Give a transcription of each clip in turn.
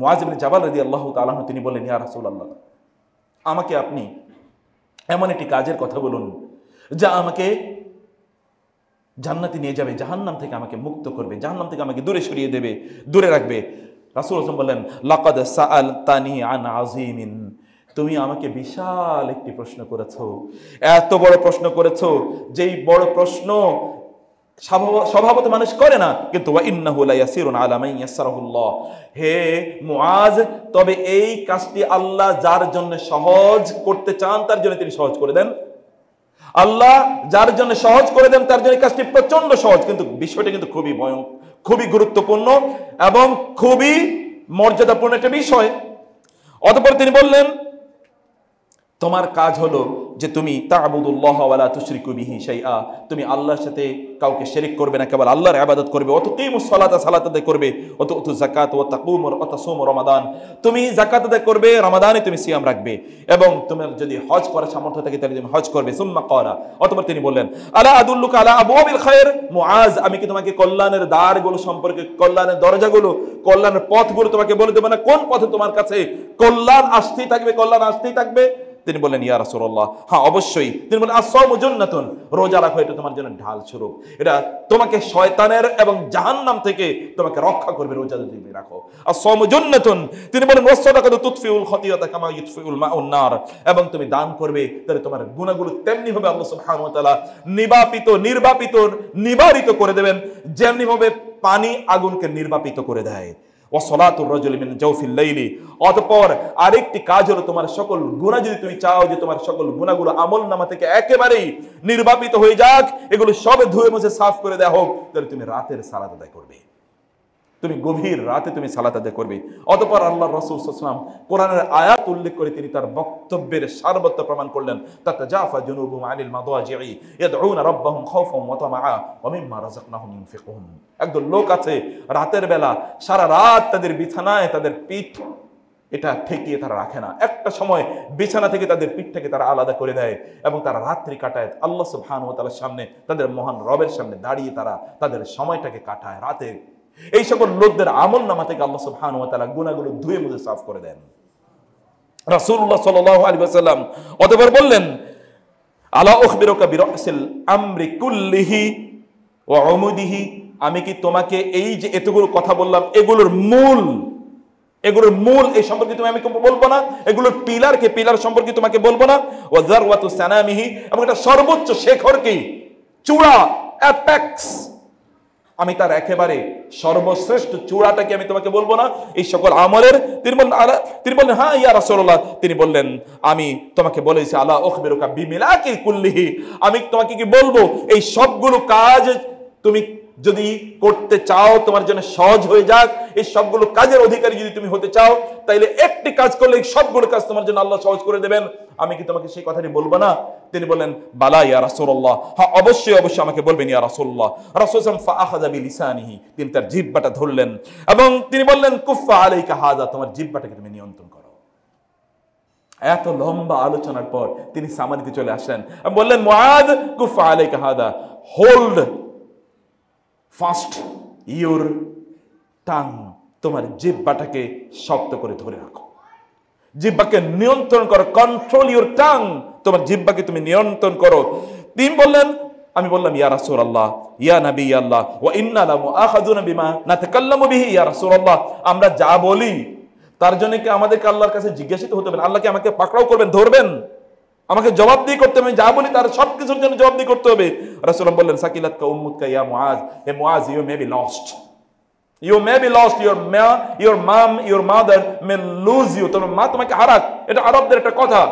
মোয়াজিবিন জাবাল রদি আল্লাহ তালাহ তিনি বললেন ইয়া রাসুল আল্লাহ আমাকে আপনি এমন একটি কাজের কথা বলুন যা আমাকে জান্নাতি নিয়ে যাবে জাহান্নাম থেকে আমাকে মুক্ত করবে জাহান্নাম থেকে আমাকে দূরে সরিয়ে দেবে দূরে রাখবে রাসুল হাসান বললেন লাকাদ সাআল তানি আন আজিমিন তুমি আমাকে বিশাল একটি প্রশ্ন করেছ এত বড় প্রশ্ন করেছ যেই বড় প্রশ্ন স্বভাবত মানুষ করে না কিন্তু হে মুআজ তবে এই কাজটি আল্লাহ যার জন্য সহজ করতে চান তার জন্য তিনি সহজ করে দেন আল্লাহ যার জন্য সহজ করে দেন তার জন্য কাজটি প্রচন্ড সহজ কিন্তু বিষয়টা কিন্তু খুবই ভয়ং খুবই গুরুত্বপূর্ণ এবং খুবই মর্যাদাপূর্ণ একটা বিষয় অতপর তিনি বললেন তোমার কাজ হলো যে তুমি তাহবুদুল্লাহ ওয়ালা তুশরিকু বিহি সেই শাইআ তুমি আল্লাহর সাথে কাউকে শেরিক করবে না কেবল আল্লাহর আবাদত করবে অত কিমুস সালাতা সালাত করবে অত অত জাকাত ও তাকুম ও তাসুম রমাদান তুমি জাকাত আদায় করবে রমাদানে তুমি সিয়াম রাখবে এবং তুমি যদি হজ করার সামর্থ্য থাকে তাহলে তুমি হজ করবে সুম্মা করা অতঃপর তিনি বললেন আলা আদুল্লুকা আলা আবিল খায়ের মুআজ আমি কি তোমাকে কল্যাণের দ্বারগুলো সম্পর্কে কল্যাণের দরজাগুলো কল্যাণের পথগুলো তোমাকে বলে দেবো না কোন পথে তোমার কাছে কল্যাণ আসতেই থাকবে কল্যাণ আসতেই থাকবে তিনি বললেন ইয়া রাসুল্লাহ হ্যাঁ অবশ্যই তিনি বললেন সব জন্নাতুন রোজা রাখো এটা তোমার জন্য ঢাল স্বরূপ এটা তোমাকে শয়তানের এবং জাহান নাম থেকে তোমাকে রক্ষা করবে রোজা যদি রাখো আর সব জন্নাতুন তিনি বলেন ওয়াসসাদাকাত তুতফিউল খতিয়াতা কামা ইউতফিউল মাউন নার এবং তুমি দান করবে তাহলে তোমার গুণাগুলো তেমনি হবে আল্লাহ সুবহানাহু নিবাপিত নির্বাপিত নিবারিত করে দেবেন যেমনি ভাবে পানি আগুনকে নির্বাপিত করে দেয় ও সলাতুর রজলিমিন জৌফিল্লাইলি অতপর আরেকটি কাজ হলো তোমার সকল গুণা যদি তুমি চাও যে তোমার সকল গুণাগুলো আমল নামা থেকে একেবারেই নির্বাপিত হয়ে যাক এগুলো সবে ধুয়ে মুছে সাফ করে দেওয়া হোক তাহলে তুমি রাতের সালাদ করবে তুমি গভীর রাতে তুমি সালাত আদায় করবে অতপর আল্লাহ রসুল সাল্লাম কোরআনের আয়াত উল্লেখ করে তিনি তার বক্তব্যের সার্বত্ব প্রমাণ করলেন তাতে জাফা জুনুবুম আনিল মাদওয়াজিই ইয়াদউনা রাব্বাহুম খাউফান ওয়া তামাআ ওয়া মিম্মা রাযাকনাহুম ইউনফিকুন একদল লোক আছে রাতের বেলা সারা রাত তাদের বিছানায় তাদের পিঠ এটা ঠেকিয়ে তারা রাখে না একটা সময় বিছানা থেকে তাদের পিঠটাকে তারা আলাদা করে দেয় এবং তারা রাত্রি কাটায় আল্লাহ সুবহান ও তালার সামনে তাদের মহান রবের সামনে দাঁড়িয়ে তারা তাদের সময়টাকে কাটায় রাতে এই সকল লোকদের আমল নামা থেকে আল্লাহ সুবহান ওয়া তাআলা গুনাহগুলো ধুয়ে মুছে সাফ করে দেন রাসূলুল্লাহ সাল্লাল্লাহু আলাইহি ওয়াসাল্লাম অতঃপর বললেন আলা উখবিরুকা বিরাসিল আমরি কুল্লিহি ওয়া উমুদিহি আমি কি তোমাকে এই যে এতগুলো কথা বললাম এগুলোর মূল এগুলোর মূল এই সম্পর্কে তুমি আমি বলবো না এগুলোর পিলার সম্পর্কে তোমাকে বলবো না ওয়াজারওয়াতু সানামিহি এবং এটা সর্বোচ্চ শেখরকেই চূড়া অ্যাপেক্স আমি তার একেবারে সর্বশ্রেষ্ঠ চূড়াটাকে আমি তোমাকে বলবো না এই সকল আমলের তিনি বললেন আলা তিনি বললেন হ্যাঁ ইয়া রাসূলুল্লাহ তিনি বললেন আমি তোমাকে বলেছি আলা বিমিলা বিমিলাকিল কুল্লিহি আমি তোমাকে কি বলবো এই সবগুলো কাজ তুমি যদি করতে চাও তোমার জন্য সহজ হয়ে যাক এই সবগুলো কাজের অধিকারী যদি তুমি হতে চাও তাইলে একটি কাজ করলে এই সবগুলো কাজ তোমার জন্য আল্লাহ সহজ করে দেবেন আমি কি তোমাকে সেই কথাটি বলবো না তিনি বলেন বালা ইয়া রাসুল্লাহ হ্যাঁ অবশ্যই অবশ্যই আমাকে বলবেন ইয়া রাসুল্লাহ রাসুলাম ফাহাজাবি লিসানিহি তিনি তার জিব্বাটা ধরলেন এবং তিনি বললেন কুফা আলাই কাহাজা তোমার জিব্বাটাকে তুমি নিয়ন্ত্রণ করো এত লম্বা আলোচনার পর তিনি সামাদিতে চলে আসলেন বললেন মোয়াদ কুফা আলাই কাহাদা হোল্ড ফার্স্ট ইয়োর টাং তোমার জিব্বাটাকে শক্ত করে ধরে রাখো জিব্বাকে নিয়ন্ত্রণ করো কন্ট্রোল ইউর টাং তোমার জিব্বাকে তুমি নিয়ন্ত্রণ করো তিন বললেন আমি বললাম ইয়া রাসুল আল্লাহ ইয়া নাবি আল্লাহ ও ইন্না বিমা না তেকাল্লাম বিহি ইয়া রাসুল আল্লাহ আমরা যা বলি তার জন্য কি আমাদেরকে আল্লাহর কাছে জিজ্ঞাসিত হতে হবে আল্লাহকে আমাকে পাকড়াও করবেন ধরবেন আমাকে জবাব দিয়ে করতে হবে যা বলি তার সব কিছুর জন্য জবাব দিয়ে করতে হবে রাসূলুল্লাহ বললেন সাকিলাত কা উম্মুদ কা ইয়া মুআজ হে Muaz you may be lost you may be lost your ma your mom your mother may lose you তোমার মা তোমাকে হারাক এটা আরবদের একটা কথা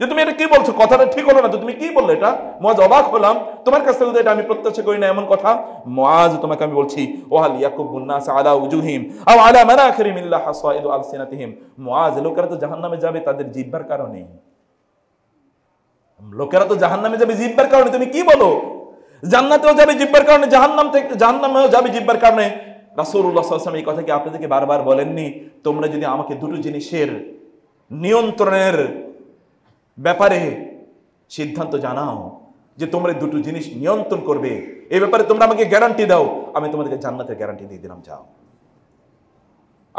যে তুমি এটা কি বলছো কথাটা ঠিক হলো না তো তুমি কি বললে এটা মোয়াজ অবাক হলাম তোমার কাছ থেকে এটা আমি প্রত্যাশা করি না এমন কথা মোয়াজ তোমাকে আমি বলছি ওহাল ইয়াকুব ইয়াকুবুন্নাস আলা উজুহিম আও আলা মানাখিরিম ইল্লা হাসাইদু আলসিনাতিহিম মোয়াজ লোকেরা তো জাহান্নামে যাবে তাদের জিহ্বার কারণে লোকেরা তো জাহান নামে যাবে জিব্বার কারণে তুমি কি বলো জান্নাতেও যাবে জিব্বার কারণে জাহান্নাম থেকে জাহান্নামেও যাবে জিব্বার কারণে রাসুল্লাহাম এই কথা কি আপনাদেরকে বারবার বলেননি তোমরা যদি আমাকে দুটো জিনিসের নিয়ন্ত্রণের ব্যাপারে সিদ্ধান্ত জানাও যে তোমরা দুটো জিনিস নিয়ন্ত্রণ করবে এই ব্যাপারে তোমরা আমাকে গ্যারান্টি দাও আমি তোমাদেরকে জান্নাতের গ্যারান্টি দিয়ে দিলাম যাও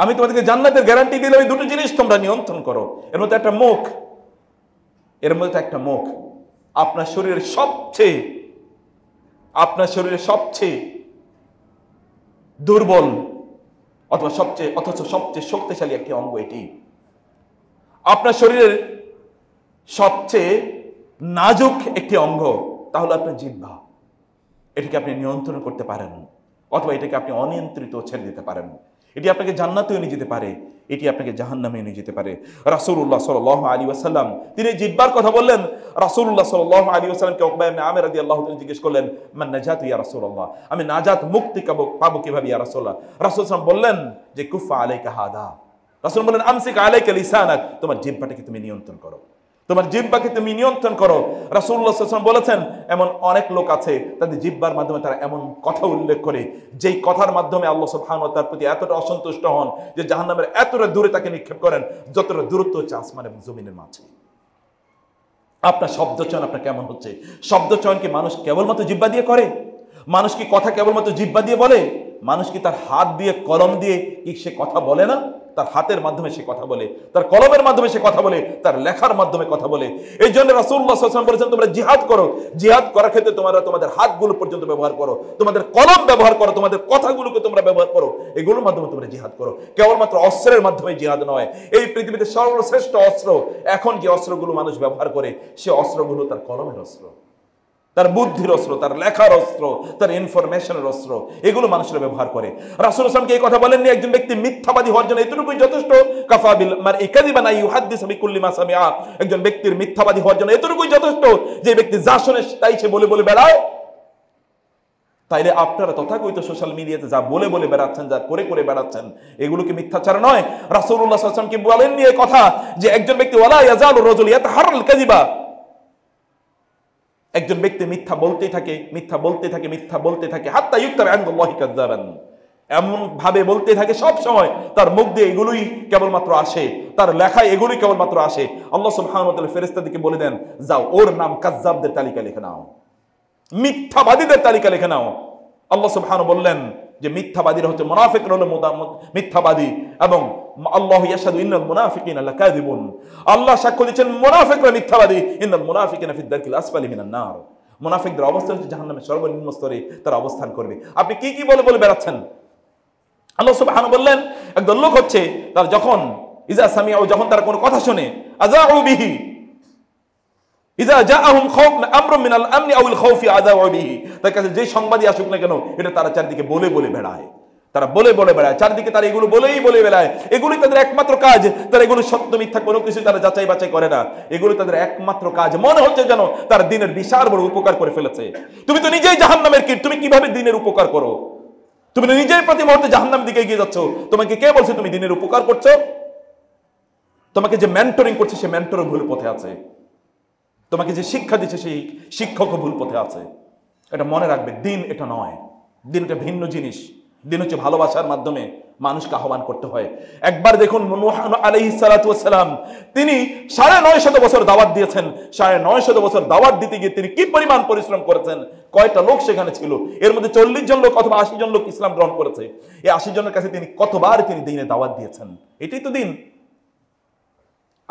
আমি তোমাদেরকে জান্নাতের গ্যারান্টি দিলাম এই দুটো জিনিস তোমরা নিয়ন্ত্রণ করো এর মধ্যে একটা মুখ এর মধ্যে একটা মুখ আপনার শরীরের সবচেয়ে আপনার শরীরের সবচেয়ে দুর্বল অথবা সবচেয়ে অথচ সবচেয়ে শক্তিশালী একটি অঙ্গ এটি আপনার শরীরের সবচেয়ে নাজুক একটি অঙ্গ তাহলে আপনার জিহ্বা এটিকে আপনি নিয়ন্ত্রণ করতে পারেন অথবা এটাকে আপনি অনিয়ন্ত্রিত ছেড়ে দিতে পারেন এটি আপনাকে জান্নাতেও নিয়ে যেতে পারে এটি আপনাকে জাহান নামে এনে যেতে পারে রাসুল্লাহ সাল আলী আসাল্লাম তিনি জিব্বার কথা বললেন রাসুল্লাহ সাল আলী আসালামকে অকবায় আমের আদি আল্লাহ জিজ্ঞেস করলেন আমার নাজাত ইয়া রাসুল্লাহ আমি নাজাত মুক্তি পাবো কিভাবে ইয়া রাসুল্লাহ রাসুল বললেন যে কুফা আলাই কাহাদা রাসুল বললেন আমসিক আলাই লিসানাক তোমার জিব্বাটাকে তুমি নিয়ন্ত্রণ করো তোমার জিব্বাকে তুমি নিয়ন্ত্রণ করো সাল্লাম বলেছেন এমন অনেক লোক আছে তাদের জিব্বার মাধ্যমে তারা এমন কথা উল্লেখ করে যেই কথার মাধ্যমে আল্লাহ সুবহান তার প্রতি এতটা অসন্তুষ্ট হন যে জাহান্নামের এতটা দূরে তাকে নিক্ষেপ করেন যতটা দূরত্ব হচ্ছে আসমান এবং জমিনের মাঝে আপনার শব্দচয়ন আপনার কেমন হচ্ছে শব্দচয়ন কি মানুষ কেবলমাত্র জিব্বা দিয়ে করে মানুষ কি কথা কেবলমাত্র জিব্বা দিয়ে বলে মানুষ কি তার হাত দিয়ে কলম দিয়ে কি সে কথা বলে না তার হাতের মাধ্যমে সে কথা বলে তার কলমের মাধ্যমে সে কথা বলে তার লেখার মাধ্যমে কথা বলে এই জন্য রাসুল্লাহ সাল্লাম বলেছেন তোমরা জিহাদ করো জিহাদ করার ক্ষেত্রে তোমরা তোমাদের হাতগুলো পর্যন্ত ব্যবহার করো তোমাদের কলম ব্যবহার করো তোমাদের কথাগুলোকে তোমরা ব্যবহার করো এগুলোর মাধ্যমে তোমরা জিহাদ করো কেবলমাত্র অস্ত্রের মাধ্যমে জিহাদ নয় এই পৃথিবীতে সর্বশ্রেষ্ঠ অস্ত্র এখন যে অস্ত্রগুলো মানুষ ব্যবহার করে সে অস্ত্রগুলো তার কলমের অস্ত্র তার বুদ্ধির অস্ত্র তার লেখার অস্ত্র তার ইনফরমেশনের অস্ত্র এগুলো মানুষেরা ব্যবহার করে রাসুল আসলামকে এই কথা বলেননি একজন ব্যক্তি মিথ্যাবাদী হওয়ার জন্য এতটুকুই যথেষ্ট কাফাবিল মার একাদি একাদিবা নাই হাদ্দিস আমি কুল্লি মাস আমি আ একজন ব্যক্তির মিথ্যাবাদী হওয়ার জন্য এতটুকুই যথেষ্ট যে ব্যক্তি যা শুনে তাই সে বলে বলে বেড়ায় তাইলে আপনারা তথাকথিত সোশ্যাল মিডিয়াতে যা বলে বলে বেড়াচ্ছেন যা করে করে বেড়াচ্ছেন এগুলো কি মিথ্যাচার নয় রাসুল্লাহ আসলাম কি বলেননি এই কথা যে একজন ব্যক্তি ওলা ইয়াজাল রজুল ইয়াত হারাল কাজিবা একজন ব্যক্তি মিথ্যা বলতে থাকে মিথ্যা বলতে থাকে মিথ্যা বলতে থাকে হাত্তা ইউক্তার আন্দোল্লাহিকাজাবেন এমন ভাবে বলতে থাকে সব সময় তার মুখ দিয়ে এগুলোই কেবলমাত্র আসে তার লেখায় এগুলোই কেবলমাত্র আসে আল্লাহ সুবহানাহু ফেরেশতাদেরকে বলে দেন যাও ওর নাম কাজাবদের তালিকা লিখে নাও মিথ্যাবাদীদের তালিকা লিখে নাও আল্লাহ সুবহান বললেন যে মিথ্যাবাদীরা হচ্ছে মোনাফেকরা হলো মিথ্যাবাদী এবং আল্লাহ ইন্নাল আল্লাহ সাক্ষ্য দিচ্ছেন মুনাফিকরা মিথ্যাবাদী ইন্নাল মুনাফিকিনা ফিদ দারকিল আসফালি মিনান নার মুনাফিকদের অবস্থা হচ্ছে জাহান্নামের সর্বনিম্ন স্তরে তারা অবস্থান করবে আপনি কি কি বলে বলে বেড়াচ্ছেন আল্লাহ বললেন একদল লোক হচ্ছে তার যখন ইজা সামিয়া যখন তারা কোনো কথা শুনে আজাউ বিহি ইজা জাআহুম খাউফ আমরুম মিনাল আমনি আও খাউফি আজাউ বিহি তার কাছে যে সংবাদই আসুক না কেন এটা তারা চারিদিকে বলে বলে বেড়ায় তারা বলে বলে বেড়ায় চারদিকে তারা এগুলো বলেই বলে বেড়ায় এগুলি তাদের একমাত্র কাজ তারা এগুলো সত্য মিথ্যা কোনো কিছু তারা যাচাই বাছাই করে না এগুলো তাদের একমাত্র কাজ মনে হচ্ছে যেন তার দিনের বিশাল বড় উপকার করে ফেলেছে তুমি তো নিজেই জাহান নামের কি তুমি কিভাবে দিনের উপকার করো তুমি নিজেই প্রতি মুহূর্তে জাহান্নাম দিকে এগিয়ে যাচ্ছ তোমাকে কে বলছে তুমি দিনের উপকার করছো তোমাকে যে মেন্টরিং করছে সে মেন্টর ভুল পথে আছে তোমাকে যে শিক্ষা দিচ্ছে সেই শিক্ষক ভুল পথে আছে এটা মনে রাখবে দিন এটা নয় দিন এটা ভিন্ন জিনিস দিন হচ্ছে ভালোবাসার মাধ্যমে মানুষকে আহ্বান করতে হয় একবার দেখুন আলহ সালাতাম তিনি সাড়ে নয় শত বছর দাওয়াত দিয়েছেন সাড়ে নয় শত বছর দাওয়াত দিতে গিয়ে তিনি কি পরিমাণ পরিশ্রম করেছেন কয়টা লোক সেখানে ছিল এর মধ্যে চল্লিশ জন লোক অথবা আশি জন লোক ইসলাম গ্রহণ করেছে এই আশি জনের কাছে তিনি কতবার তিনি দিনে দাওয়াত দিয়েছেন এটাই তো দিন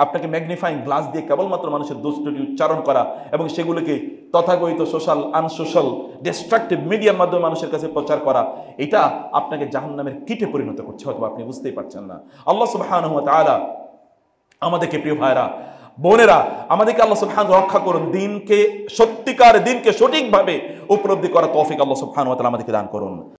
আপনাকে ম্যাগনিফাইং গ্লাস দিয়ে কেবলমাত্র মানুষের দোষ উচ্চারণ করা এবং সেগুলোকে তথাকথিত সোশ্যাল আনসোশ্যাল ডিস্ট্রাকটিভ মিডিয়ার মাধ্যমে মানুষের কাছে প্রচার করা এটা আপনাকে জাহান্নামের কিটে পরিণত করছে হয়তো আপনি বুঝতেই পারছেন না আল্লাহ সুবাহান আমাদেরকে প্রিয় ভাইরা বোনেরা আমাদেরকে আল্লাহ সুবহান রক্ষা করুন দিনকে সত্যিকার দিনকে সঠিকভাবে উপলব্ধি করা তৌফিক আল্লাহ সুবহান আমাদেরকে দান করুন